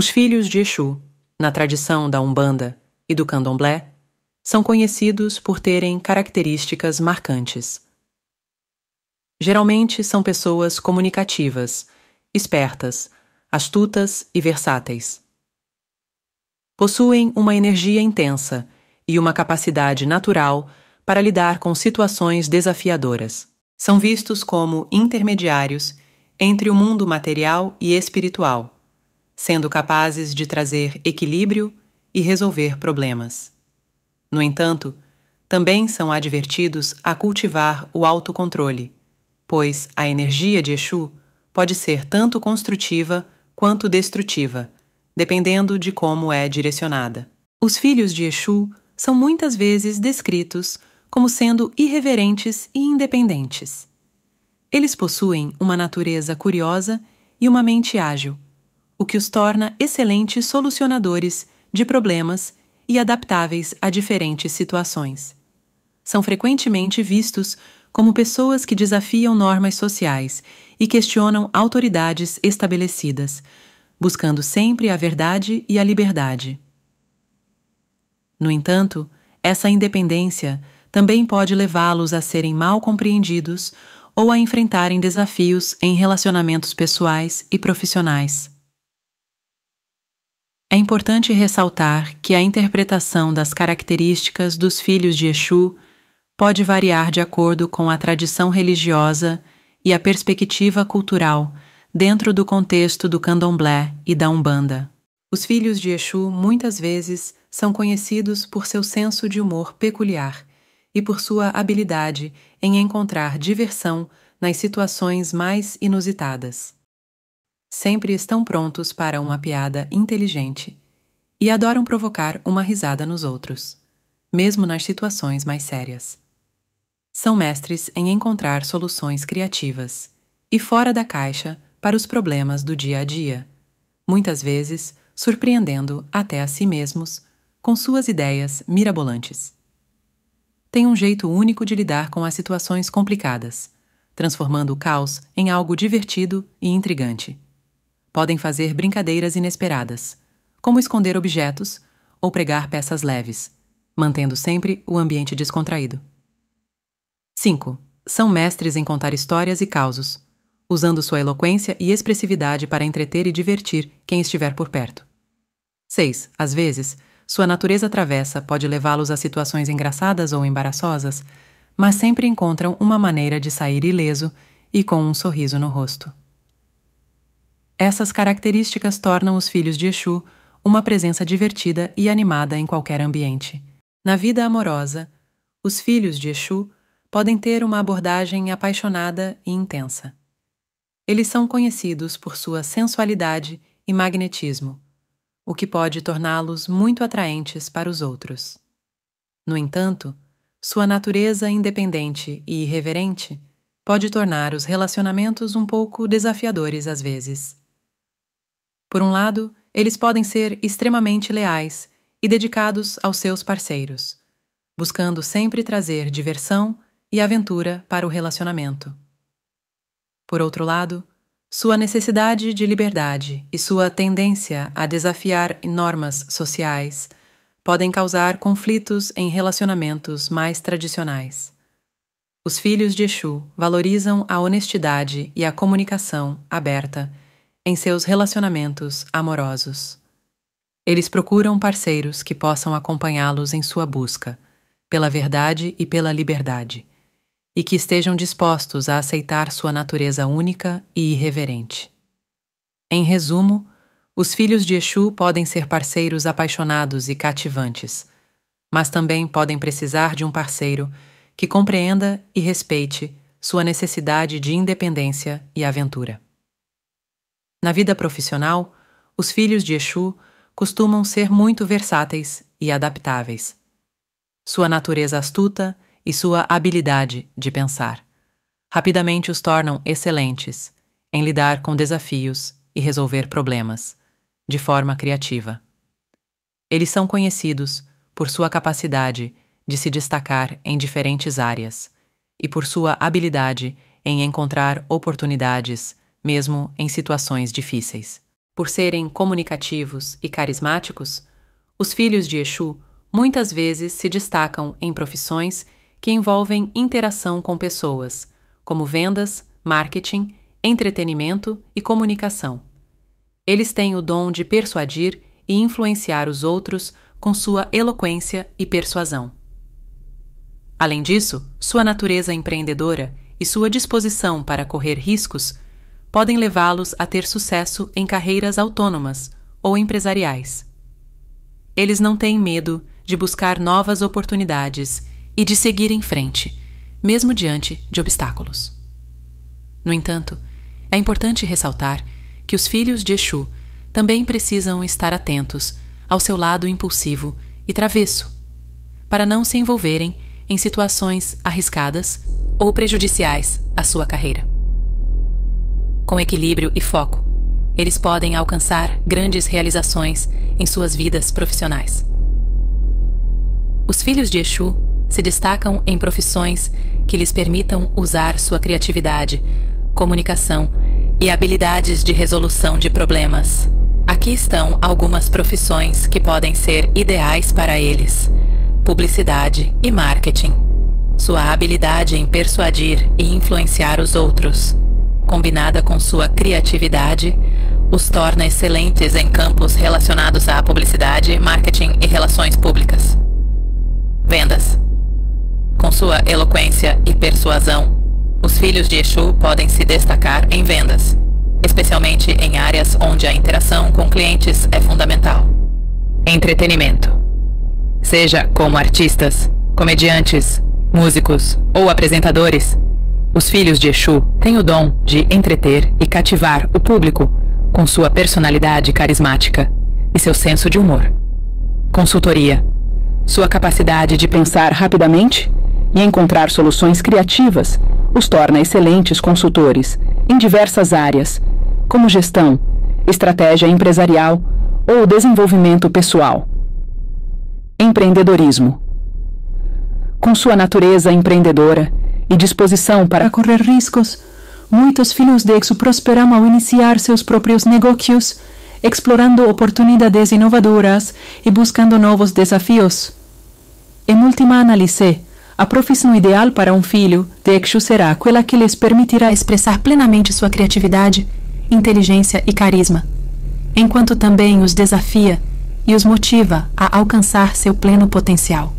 Os filhos de Exu, na tradição da Umbanda e do Candomblé, são conhecidos por terem características marcantes. Geralmente são pessoas comunicativas, espertas, astutas e versáteis. Possuem uma energia intensa e uma capacidade natural para lidar com situações desafiadoras. São vistos como intermediários entre o mundo material e espiritual sendo capazes de trazer equilíbrio e resolver problemas. No entanto, também são advertidos a cultivar o autocontrole, pois a energia de Exu pode ser tanto construtiva quanto destrutiva, dependendo de como é direcionada. Os filhos de Exu são muitas vezes descritos como sendo irreverentes e independentes. Eles possuem uma natureza curiosa e uma mente ágil o que os torna excelentes solucionadores de problemas e adaptáveis a diferentes situações. São frequentemente vistos como pessoas que desafiam normas sociais e questionam autoridades estabelecidas, buscando sempre a verdade e a liberdade. No entanto, essa independência também pode levá-los a serem mal compreendidos ou a enfrentarem desafios em relacionamentos pessoais e profissionais. É importante ressaltar que a interpretação das características dos filhos de Exu pode variar de acordo com a tradição religiosa e a perspectiva cultural dentro do contexto do candomblé e da umbanda. Os filhos de Exu muitas vezes são conhecidos por seu senso de humor peculiar e por sua habilidade em encontrar diversão nas situações mais inusitadas sempre estão prontos para uma piada inteligente e adoram provocar uma risada nos outros, mesmo nas situações mais sérias. São mestres em encontrar soluções criativas e fora da caixa para os problemas do dia a dia, muitas vezes surpreendendo até a si mesmos com suas ideias mirabolantes. Tem um jeito único de lidar com as situações complicadas, transformando o caos em algo divertido e intrigante podem fazer brincadeiras inesperadas, como esconder objetos ou pregar peças leves, mantendo sempre o ambiente descontraído. 5. São mestres em contar histórias e causos, usando sua eloquência e expressividade para entreter e divertir quem estiver por perto. 6. Às vezes, sua natureza travessa pode levá-los a situações engraçadas ou embaraçosas, mas sempre encontram uma maneira de sair ileso e com um sorriso no rosto. Essas características tornam os filhos de Exu uma presença divertida e animada em qualquer ambiente. Na vida amorosa, os filhos de Exu podem ter uma abordagem apaixonada e intensa. Eles são conhecidos por sua sensualidade e magnetismo, o que pode torná-los muito atraentes para os outros. No entanto, sua natureza independente e irreverente pode tornar os relacionamentos um pouco desafiadores às vezes. Por um lado, eles podem ser extremamente leais e dedicados aos seus parceiros, buscando sempre trazer diversão e aventura para o relacionamento. Por outro lado, sua necessidade de liberdade e sua tendência a desafiar normas sociais podem causar conflitos em relacionamentos mais tradicionais. Os filhos de Exu valorizam a honestidade e a comunicação aberta em seus relacionamentos amorosos. Eles procuram parceiros que possam acompanhá-los em sua busca, pela verdade e pela liberdade, e que estejam dispostos a aceitar sua natureza única e irreverente. Em resumo, os filhos de Exu podem ser parceiros apaixonados e cativantes, mas também podem precisar de um parceiro que compreenda e respeite sua necessidade de independência e aventura. Na vida profissional, os filhos de Exu costumam ser muito versáteis e adaptáveis. Sua natureza astuta e sua habilidade de pensar rapidamente os tornam excelentes em lidar com desafios e resolver problemas, de forma criativa. Eles são conhecidos por sua capacidade de se destacar em diferentes áreas e por sua habilidade em encontrar oportunidades mesmo em situações difíceis. Por serem comunicativos e carismáticos, os filhos de Exu muitas vezes se destacam em profissões que envolvem interação com pessoas, como vendas, marketing, entretenimento e comunicação. Eles têm o dom de persuadir e influenciar os outros com sua eloquência e persuasão. Além disso, sua natureza empreendedora e sua disposição para correr riscos podem levá-los a ter sucesso em carreiras autônomas ou empresariais. Eles não têm medo de buscar novas oportunidades e de seguir em frente, mesmo diante de obstáculos. No entanto, é importante ressaltar que os filhos de Exu também precisam estar atentos ao seu lado impulsivo e travesso, para não se envolverem em situações arriscadas ou prejudiciais à sua carreira com equilíbrio e foco, eles podem alcançar grandes realizações em suas vidas profissionais. Os filhos de Exu se destacam em profissões que lhes permitam usar sua criatividade, comunicação e habilidades de resolução de problemas. Aqui estão algumas profissões que podem ser ideais para eles: publicidade e marketing. Sua habilidade em persuadir e influenciar os outros combinada com sua criatividade, os torna excelentes em campos relacionados à publicidade, marketing e relações públicas. Vendas. Com sua eloquência e persuasão, os filhos de Exu podem se destacar em vendas, especialmente em áreas onde a interação com clientes é fundamental. Entretenimento. Seja como artistas, comediantes, músicos ou apresentadores, os filhos de Exu têm o dom de entreter e cativar o público com sua personalidade carismática e seu senso de humor. Consultoria. Sua capacidade de pensar rapidamente e encontrar soluções criativas os torna excelentes consultores em diversas áreas, como gestão, estratégia empresarial ou desenvolvimento pessoal. Empreendedorismo. Com sua natureza empreendedora, e disposição para correr riscos, muitos filhos de Exu prosperam ao iniciar seus próprios negócios, explorando oportunidades inovadoras e buscando novos desafios. Em última análise, a profissão ideal para um filho de Exu será aquela que lhes permitirá expressar plenamente sua criatividade, inteligência e carisma, enquanto também os desafia e os motiva a alcançar seu pleno potencial.